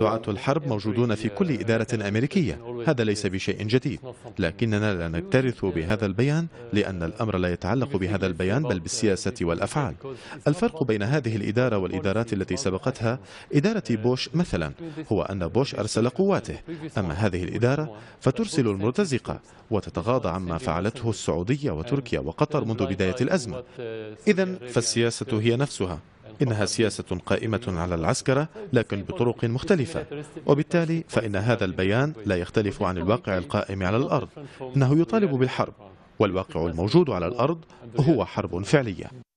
دعاة الحرب موجودون في كل إدارة أمريكية هذا ليس بشيء جديد لكننا لا نكترث بهذا البيان لأن الأمر لا يتعلق بهذا البيان بل بالسياسة والأفعال الفرق بين هذه الإدارة والإدارات التي سبقتها إدارة بوش مثلا هو أن بوش أرسل قواته أما هذه الإدارة فترسل المرتزقة وتتغاضى عما فعلته السعودية وتركيا وقطر منذ بداية الأزمة إذا فالسياسة هي نفسها إنها سياسة قائمة على العسكرة لكن بطرق مختلفة وبالتالي فإن هذا البيان لا يختلف عن الواقع القائم على الأرض إنه يطالب بالحرب والواقع الموجود على الأرض هو حرب فعلية